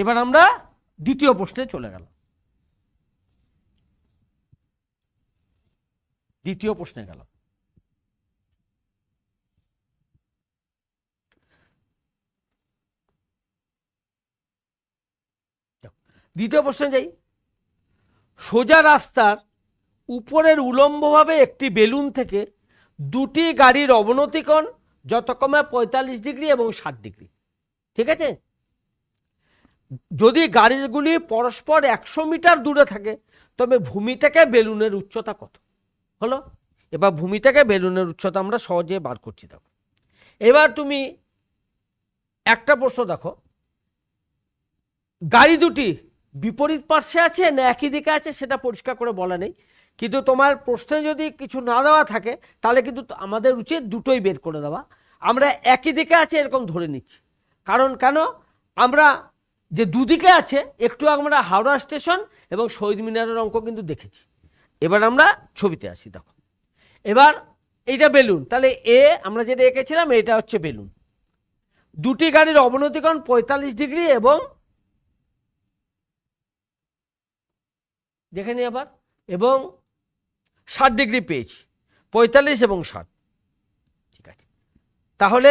এবার আমরা দ্বিতীয় প্রশ্নে চলে গেল দ্বিতীয় প্রশ্নে গেল দ্বিতীয় প্রশ্নে যাই সোজা রাস্তার উপরের উলম্বভাবে একটি বেলুন থেকে দুটি গাড়ির অবনতিকণ যতক্রমে পঁয়তাল্লিশ ডিগ্রি এবং ষাট ডিগ্রি ঠিক আছে যদি গাড়িগুলি পরস্পর একশো মিটার দূরে থাকে তবে ভূমি থেকে বেলুনের উচ্চতা কত হলো এবার ভূমি থেকে বেলুনের উচ্চতা আমরা সহজে বার করছি দেখো এবার তুমি একটা প্রশ্ন দেখো গাড়ি দুটি বিপরীত পার্শ্বে আছে না একই দিকে আছে সেটা পরিষ্কার করে বলা নেই কিন্তু তোমার প্রশ্নে যদি কিছু না দেওয়া থাকে তাহলে কিন্তু আমাদের উচিত দুটোই বের করে দেওয়া আমরা একই দিকে আছে এরকম ধরে নিচ্ছি কারণ কেন আমরা যে দুদিকে আছে একটু আমরা হাওড়া স্টেশন এবং শহীদ মিনারের অঙ্ক কিন্তু দেখেছি এবার আমরা ছবিতে আসি দেখো এবার এইটা বেলুন তাহলে এ আমরা যেটা এঁকেছিলাম এটা হচ্ছে বেলুন দুটি গাড়ির অবনতিকরণ পঁয়তাল্লিশ ডিগ্রি এবং দেখে নিই আবার এবং ষাট ডিগ্রি পেয়েছি পঁয়তাল্লিশ এবং ষাট ঠিক আছে তাহলে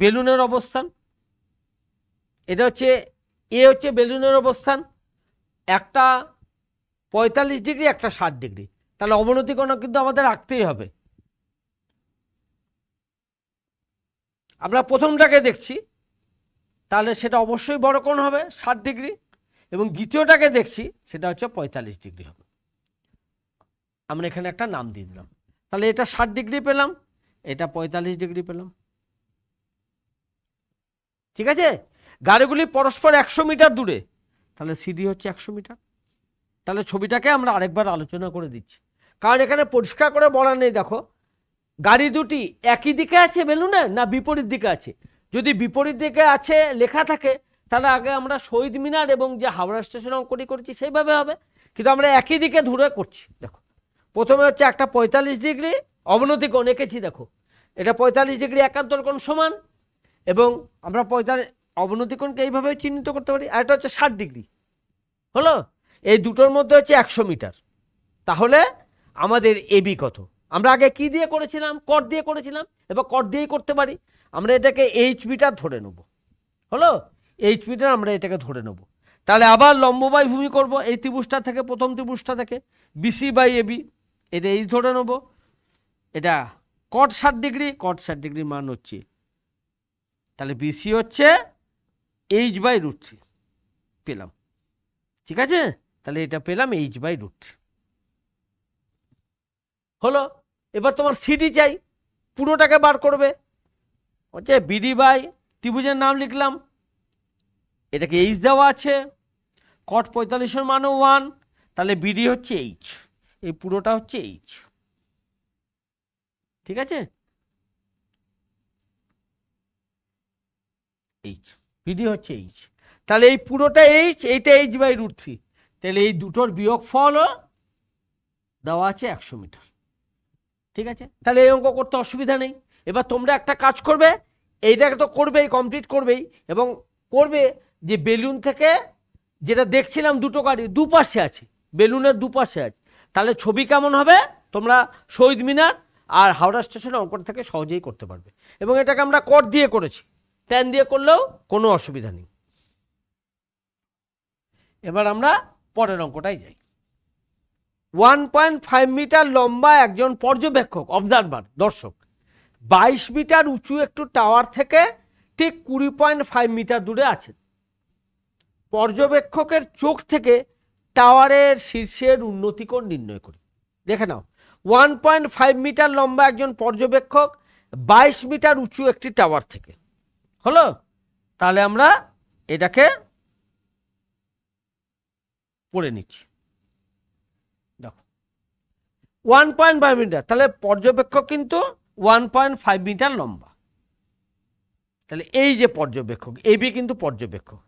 বেলুনের অবস্থান এটা হচ্ছে এ হচ্ছে বেলুনের অবস্থান একটা পঁয়তাল্লিশ ডিগ্রি একটা ষাট ডিগ্রি তাহলে অবনতি কোণ কিন্তু আমাদের রাখতেই হবে আমরা প্রথমটাকে দেখছি তাহলে সেটা অবশ্যই বড় কোণ হবে ষাট ডিগ্রি এবং দ্বিতীয়টাকে দেখছি সেটা হচ্ছে পঁয়তাল্লিশ ডিগ্রি হবে আমরা এখানে একটা নাম দিয়ে দিলাম তাহলে এটা ষাট ডিগ্রি পেলাম এটা পঁয়তাল্লিশ ডিগ্রি পেলাম ঠিক আছে গাড়িগুলি পরস্পর একশো মিটার দূরে তাহলে সিডি হচ্ছে একশো মিটার তাহলে ছবিটাকে আমরা আরেকবার আলোচনা করে দিচ্ছি কারণ এখানে পরিষ্কার করে বলা নেই দেখো গাড়ি দুটি একই দিকে আছে বেলুনে না বিপরীত দিকে আছে যদি বিপরীত দিকে আছে লেখা থাকে তাহলে আগে আমরা শহীদ মিনার এবং যে হাওড়া স্টেশন অঙ্কটি করেছি সেইভাবে হবে কিন্তু আমরা একই দিকে ধরে করছি দেখো প্রথমে হচ্ছে একটা পঁয়তাল্লিশ ডিগ্রি অবনতি কোণ এঁকেছি দেখো এটা পঁয়তাল্লিশ ডিগ্রি একান্তর কোণ সমান এবং আমরা পঁয়তাল্লিশ অবনতিকরণকে এইভাবে চিহ্নিত করতে পারি আর এটা হচ্ছে ষাট ডিগ্রি হলো এই দুটোর মধ্যে হচ্ছে একশো মিটার তাহলে আমাদের এবি কত আমরা আগে কি দিয়ে করেছিলাম কর দিয়ে করেছিলাম এবার কর দিয়েই করতে পারি আমরা এটাকে এইচ মিটার ধরে নেব হলো এইচ মিটার আমরা এটাকে ধরে নেব তাহলে আবার লম্ববাই ভূমি করব এই ত্রিভুজটা থেকে প্রথম ত্রিপুষ্টা থেকে বিসি বাই এবি এটা এই ধরে নেব এটা কট ষাট ডিগ্রি কট ষাট ডিগ্রির মান হচ্ছে তাহলে বিসি হচ্ছে এইচ বাই রুট থ্রি পেলাম ঠিক আছে তাহলে এটা পেলাম এইচ বাই রুট থ্রি হলো এবার তোমার সিডি চাই পুরোটাকে বার করবে হচ্ছে বিডি বাই ত্রিভুজের নাম লিখলাম এটাকে এইচ দেওয়া আছে কট পঁয়তাল্লিশের মানও ওয়ান তাহলে বিডি হচ্ছে এইচ এই পুরোটা হচ্ছে এইচ ঠিক আছে এইচ বিধি হচ্ছে এইচ তাহলে এই পুরোটা এইচ এইটা এইচ বাই রুট থ্রি তাহলে এই দুটোর বিয়োগ ফলও দেওয়া আছে একশো মিটার ঠিক আছে তাহলে এই অঙ্ক করতে অসুবিধা নেই এবার তোমরা একটা কাজ করবে এইটাকে তো করবেই কমপ্লিট করবেই এবং করবে যে বেলুন থেকে যেটা দেখছিলাম দুটো গাড়ি দুপাশে আছে বেলুনের দুপাশে আছে তাহলে ছবি কেমন হবে তোমরা শহীদ মিনার আর হাওড়া স্টেশনে অঙ্কটা থেকে সহজেই করতে পারবে এবং এটাকে আমরা কর দিয়ে করেছি ট্যান দিয়ে করলেও কোনো অসুবিধা নেই এবার আমরা পরের অঙ্কটাই যাই ওয়ান পয়েন্ট ফাইভ মিটার লম্বা একজন পর্যবেক্ষক অবজারভার দর্শক বাইশ মিটার উঁচু একটু টাওয়ার থেকে ঠিক কুড়ি পয়েন্ট ফাইভ মিটার দূরে আছে পর্যবেক্ষকের চোখ থেকে টাওয়ারের শীর্ষের উন্নতিকোণ নির্ণয় করি দেখে নাও ওয়ান পয়েন্ট ফাইভ মিটার লম্বা একজন পর্যবেক্ষক বাইশ মিটার উঁচু একটি টাওয়ার থেকে হলো তাহলে আমরা এটাকে পড়ে নিচ্ছি দেখো ওয়ান পয়েন্ট ফাইভ মিটার তাহলে পর্যবেক্ষক কিন্তু ওয়ান পয়েন্ট ফাইভ মিটার লম্বা তাহলে এই যে পর্যবেক্ষক এবি কিন্তু পর্যবেক্ষক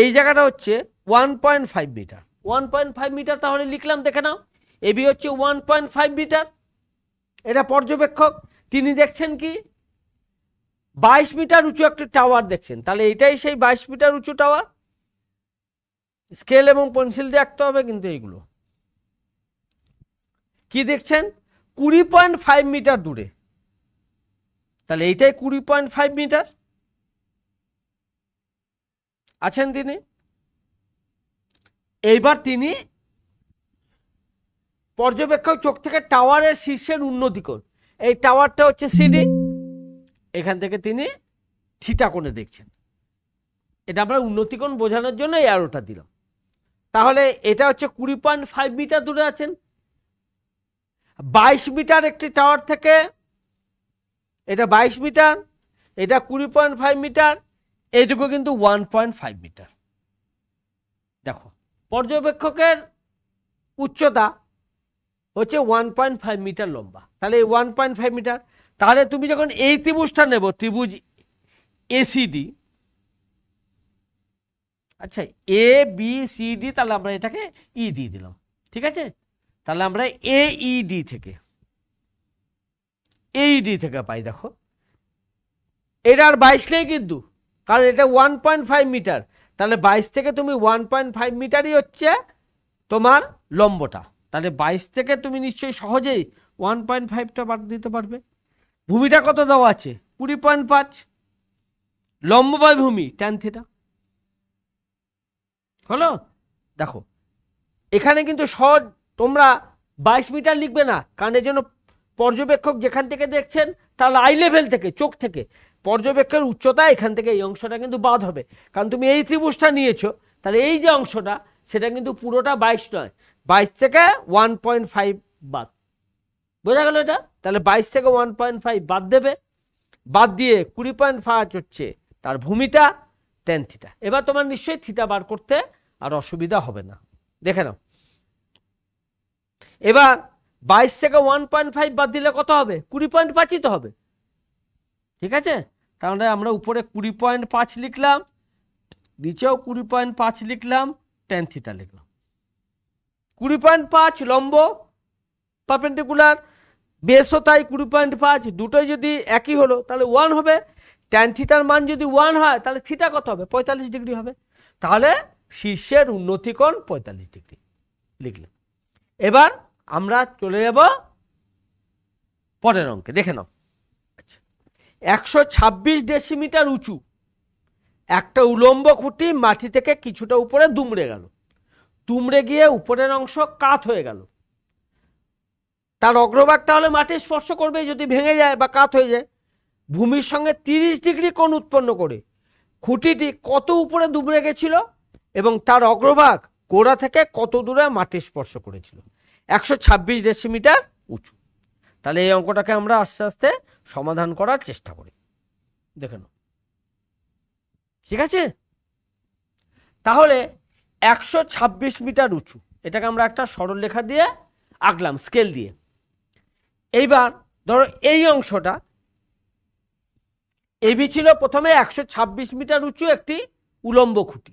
এই জায়গাটা হচ্ছে one point five metre one point five metre তাহলে লিখলাম দেখে নাও এবি হচ্ছে ওয়ান পয়েন্ট ফাইভ মিটার এটা পর্যবেক্ষক তিনি দেখছেন কি বাইশ মিটার উঁচু একটা টাওয়ার দেখছেন তাহলে এটাই সেই বাইশ মিটার উঁচু টাওয়ার স্কেল এবং পেন্সিল দিয়ে আঁকতে হবে কিন্তু এইগুলো কি দেখছেন কুড়ি পয়েন্ট ফাইভ মিটার দূরে তাহলে এইটাই কুড়ি পয়েন্ট ফাইভ মিটার আছেন তিনি এইবার তিনি পর্যবেক্ষক চোখ থেকে টাওয়ারের শীর্ষের উন্নতি কর এই টাওয়ারটা হচ্ছে সিডি এখান থেকে তিনি থিটা কোণে দেখছেন এটা আমরা উন্নতিকোণ বোঝানোর জন্য এই আরোটা দিলাম তাহলে এটা হচ্ছে কুড়ি পয়েন্ট ফাইভ মিটার দূরে আছেন বাইশ মিটার একটি টাওয়ার থেকে এটা বাইশ মিটার এটা কুড়ি পয়েন্ট ফাইভ মিটার এটুকু কিন্তু ওয়ান পয়েন্ট ফাইভ মিটার দেখো পর্যবেক্ষকের উচ্চতা হচ্ছে ওয়ান পয়েন্ট ফাইভ মিটার লম্বা তাহলে এই ওয়ান পয়েন্ট ফাইভ মিটার তাহলে তুমি যখন এই ত্রিভুজটা নেব ত্রিভুজ এসিডি আচ্ছা এ বি সি ডি তাহলে আমরা এটাকে ই e দিয়ে দিলাম ঠিক আছে তাহলে আমরা এ ইডি e, থেকে এইডি e, থেকে পাই দেখো এটা আর বাইশ নেই কিন্তু কারণ এটা ওয়ান পয়েন্ট ফাইভ মিটার তাহলে বাইশ থেকে তুমি ওয়ান পয়েন্ট ফাইভ মিটারই হচ্ছে তোমার লম্বটা তাহলে বাইশ থেকে তুমি নিশ্চয়ই সহজেই ওয়ান পয়েন্ট ফাইভটা বাদ দিতে পারবে ভূমিটা কত দেওয়া আছে কুড়ি পয়েন্ট পাঁচ লম্বময় ভূমি ট্যান থিটা হলো দেখো এখানে কিন্তু সহজ তোমরা বাইশ মিটার লিখবে না কারণ এই জন্য পর্যবেক্ষক যেখান থেকে দেখছেন তার আই লেভেল থেকে চোখ থেকে পর্যবেক্ষকের উচ্চতা এখান থেকে এই অংশটা কিন্তু বাদ হবে কারণ তুমি এই ত্রিভুজটা নিয়েছো তাহলে এই যে অংশটা সেটা কিন্তু পুরোটা বাইশ নয় বাইশ থেকে ওয়ান পয়েন্ট ফাইভ বাদ বোঝা গেল এটা তাহলে বাইশ থেকে ওয়ান পয়েন্ট ফাইভ বাদ দেবে বাদ দিয়ে কুড়ি পয়েন্ট পাঁচ হচ্ছে তার ভূমিটা টেন থিটা এবার তোমার নিশ্চয়ই থিটা বার করতে আর অসুবিধা হবে না দেখে নাও এবার বাইশ থেকে ওয়ান পয়েন্ট ফাইভ বাদ দিলে কত হবে কুড়ি পয়েন্ট পাঁচই তো হবে ঠিক আছে তাহলে আমরা উপরে কুড়ি পয়েন্ট পাঁচ লিখলাম নিচেও কুড়ি পয়েন্ট পাঁচ লিখলাম টেন থিটা লিখলাম কুড়ি পয়েন্ট পাঁচ লম্ব পারপেন্ডিকুলার বেসও তাই কুড়ি পয়েন্ট পাঁচ দুটোই যদি একই হলো তাহলে ওয়ান হবে ট্যান থিটার মান যদি ওয়ান হয় তাহলে থিটা কত হবে পঁয়তাল্লিশ ডিগ্রি হবে তাহলে শীর্ষের উন্নতিকোণ পঁয়তাল্লিশ ডিগ্রি লিখলাম এবার আমরা চলে যাব পরের অঙ্কে দেখে নাও আচ্ছা একশো ছাব্বিশ ডেসিমিটার উঁচু একটা উলম্ব খুঁটি মাটি থেকে কিছুটা উপরে দুমড়ে গেল দুমড়ে গিয়ে উপরের অংশ কাত হয়ে গেল তার অগ্রভাগ তাহলে মাটি স্পর্শ করবে যদি ভেঙে যায় বা কাত হয়ে যায় ভূমির সঙ্গে তিরিশ ডিগ্রি কোণ উৎপন্ন করে খুঁটিটি কত উপরে দুবড়ে গেছিল এবং তার অগ্রভাগ গোড়া থেকে কত দূরে মাটি স্পর্শ করেছিল একশো ছাব্বিশ ডেসিমিটার উঁচু তাহলে এই অঙ্কটাকে আমরা আস্তে আস্তে সমাধান করার চেষ্টা করি দেখে ঠিক আছে তাহলে একশো মিটার উঁচু এটাকে আমরা একটা সরলরেখা দিয়ে আঁকলাম স্কেল দিয়ে এইবার ধরো এই অংশটা এবি ছিল প্রথমে একশো মিটার উঁচু একটি উলম্ব খুঁটি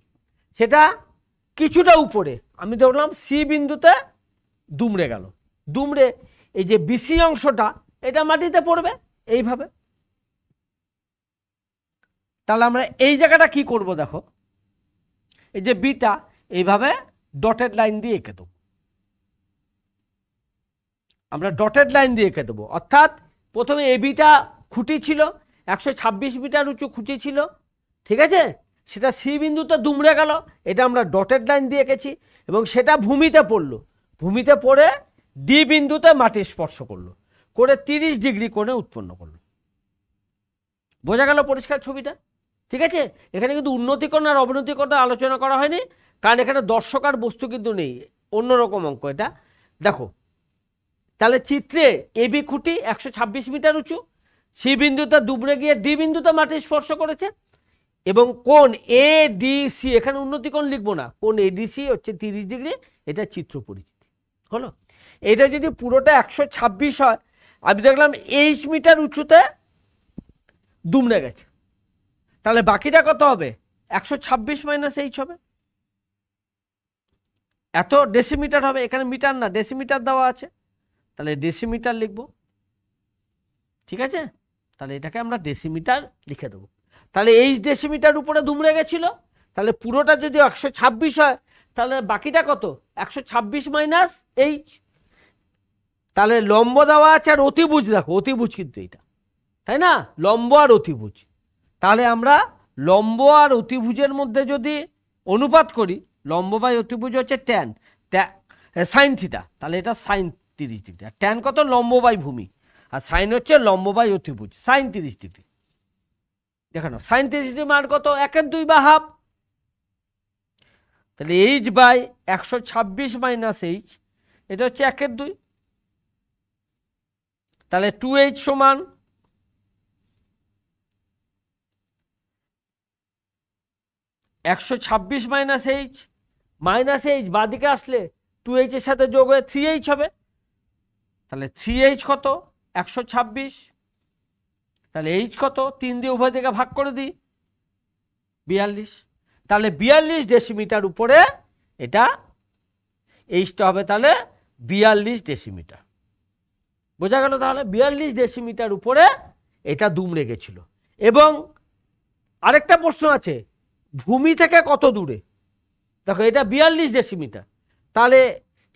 সেটা কিছুটা উপরে আমি ধরলাম সি বিন্দুতে দুমড়ে গেল দুমড়ে এই যে বিসি অংশটা এটা মাটিতে পড়বে এইভাবে তাহলে আমরা এই জায়গাটা কি করব দেখো এই যে বিটা এইভাবে ডটেড লাইন দিয়ে এঁকে দেবো আমরা ডটেড লাইন দিয়ে এঁকে দেবো অর্থাৎ প্রথমে এবিটা খুঁটি ছিল একশো ছাব্বিশ মিটার উঁচু খুঁটি ছিল ঠিক আছে সেটা সি বিন্দুতে দুমড়ে গেল এটা আমরা ডটেড লাইন দিয়ে এঁকেছি এবং সেটা ভূমিতে পড়লো ভূমিতে পড়ে ডি বিন্দুতে মাটি স্পর্শ করলো করে 30 ডিগ্রি কোণে উৎপন্ন করলো বোঝা গেল পরিষ্কার ছবিটা ঠিক আছে এখানে কিন্তু উন্নতিকরণ আর অবনতিকরণ আলোচনা করা হয়নি কারণ এখানে দর্শক আর বস্তু কিন্তু নেই অন্যরকম অঙ্ক এটা দেখো তাহলে চিত্রে এবি খুঁটি একশো মিটার উঁচু সি বিন্দুটা ডুবড়ে গিয়ে ডি বিন্দুটা মাটি স্পর্শ করেছে এবং কোন এ ডি সি এখানে উন্নতি কোন লিখবো না কোন এডিসি হচ্ছে তিরিশ ডিগ্রি এটা চিত্র পরিচিতি হলো এটা যদি পুরোটা একশো ছাব্বিশ হয় আমি দেখলাম এইশ মিটার উঁচুতে দুমড়ে গেছে তাহলে বাকিটা কত হবে একশো ছাব্বিশ মাইনাস এইচ হবে এত ডেসিমিটার হবে এখানে মিটার না ডেসিমিটার দেওয়া আছে তাহলে ডেসিমিটার লিখব ঠিক আছে তাহলে এটাকে আমরা ডেসিমিটার লিখে দেবো তাহলে এই ডেসিমিটার উপরে দুমড়ে গেছিলো তাহলে পুরোটা যদি একশো ছাব্বিশ হয় তাহলে বাকিটা কত একশো ছাব্বিশ মাইনাস এইচ তাহলে লম্ব দেওয়া আছে আর অতিভুজ দেখো অতিভুজ কিন্তু এটা তাই না লম্ব আর অতিভুজ তাহলে আমরা লম্ব আর অতিভুজের মধ্যে যদি অনুপাত করি লম্ব বা অতিভুজ হচ্ছে ট্যান সাইন থিটা তাহলে এটা সাইন তিরিশ ডিগ্রি আর ট্যান কত লম্ববাই ভূমি আর সাইন হচ্ছে লম্ববাই অতিভুজ সাইন তিরিশ ডিগ্রি দেখানো সাইন তিরিশ ডিগ্রি মান কত একের দুই বা হাফ তাহলে এইচ বাই একশো ছাব্বিশ মাইনাস এইচ এটা হচ্ছে একের দুই তাহলে টু এইচ সমান একশো ছাব্বিশ মাইনাস এইচ মাইনাস এইচ বাদিকে আসলে টু এইচের সাথে যোগ হয়ে থ্রি এইচ হবে তাহলে থ্রি এইচ কত একশো ছাব্বিশ তাহলে এইচ কত তিন দিয়ে উভয় দিকে ভাগ করে দিই বিয়াল্লিশ তাহলে বিয়াল্লিশ ডেসিমিটার উপরে এটা এইচটা হবে তাহলে বিয়াল্লিশ ডেসিমিটার বোঝা গেল তাহলে বিয়াল্লিশ ডেসিমিটার উপরে এটা দুমড়ে গেছিল এবং আরেকটা প্রশ্ন আছে ভূমি থেকে কত দূরে দেখো এটা বিয়াল্লিশ ডেসিমিটার তাহলে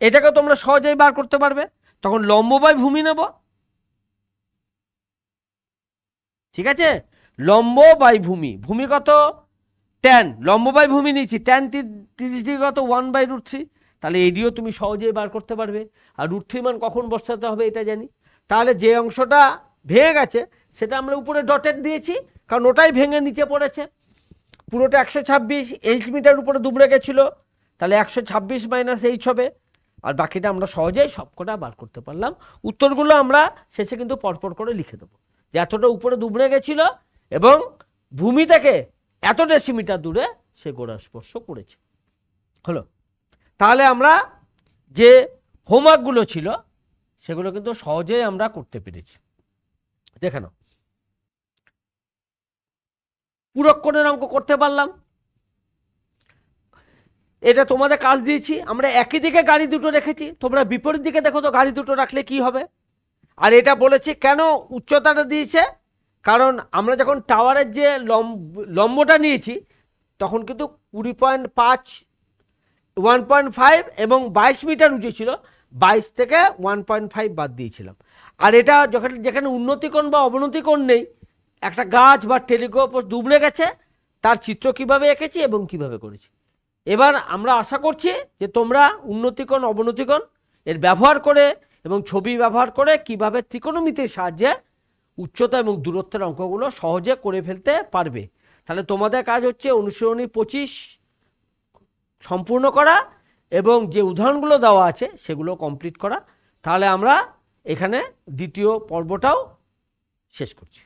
এটাকে তোমরা সহজেই বার করতে পারবে তখন লম্ব বাই ভূমি নেব ঠিক আছে লম্ব বাই ভূমি ভূমি কত ট্যান লম্ব বাই ভূমি নিচ্ছি ট্যান তিরিশ ডিগ্রি কত ওয়ান বাই রুট থ্রি তাহলে এডিও তুমি সহজেই বার করতে পারবে আর রুট থ্রি মান কখন বসাতে হবে এটা জানি তাহলে যে অংশটা ভেঙে গেছে সেটা আমরা উপরে ডটেড দিয়েছি কারণ ওটাই ভেঙে নিচে পড়েছে পুরোটা একশো ছাব্বিশ এইচ মিটার উপরে দুবড়ে গেছিলো তাহলে একশো ছাব্বিশ মাইনাস এইচ হবে আর বাকিটা আমরা সহজেই সবকটা বার করতে পারলাম উত্তরগুলো আমরা শেষে কিন্তু পরপর করে লিখে দেবো যে এতটা উপরে দুবড়ে গেছিল এবং ভূমি থেকে এত ডেসিমিটার দূরে সে গোড়া স্পর্শ করেছে হলো তাহলে আমরা যে হোমওয়ার্কগুলো ছিল সেগুলো কিন্তু সহজেই আমরা করতে পেরেছি দেখেন পুরক্ষণের অঙ্ক করতে পারলাম এটা তোমাদের কাজ দিয়েছি আমরা একই দিকে গাড়ি দুটো রেখেছি তোমরা বিপরীত দিকে দেখো তো গাড়ি দুটো রাখলে কি হবে আর এটা বলেছি কেন উচ্চতাটা দিয়েছে কারণ আমরা যখন টাওয়ারের যে লম্বটা নিয়েছি তখন কিন্তু কুড়ি পয়েন্ট পাঁচ ওয়ান পয়েন্ট ফাইভ এবং বাইশ মিটার উঁচু ছিল বাইশ থেকে ওয়ান পয়েন্ট ফাইভ বাদ দিয়েছিলাম আর এটা যখন যেখানে উন্নতিকোণ বা অবনতিকোণ নেই একটা গাছ বা টেলিগ্রাফ ডুবড়ে গেছে তার চিত্র কিভাবে এঁকেছি এবং কিভাবে করেছি এবার আমরা আশা করছি যে তোমরা উন্নতিকণ অবনতিকণ এর ব্যবহার করে এবং ছবি ব্যবহার করে কিভাবে ত্রিকোণমিতির সাহায্যে উচ্চতা এবং দূরত্বের অঙ্কগুলো সহজে করে ফেলতে পারবে তাহলে তোমাদের কাজ হচ্ছে অনুশীলনী পঁচিশ সম্পূর্ণ করা এবং যে উদাহরণগুলো দেওয়া আছে সেগুলো কমপ্লিট করা তাহলে আমরা এখানে দ্বিতীয় পর্বটাও শেষ করছি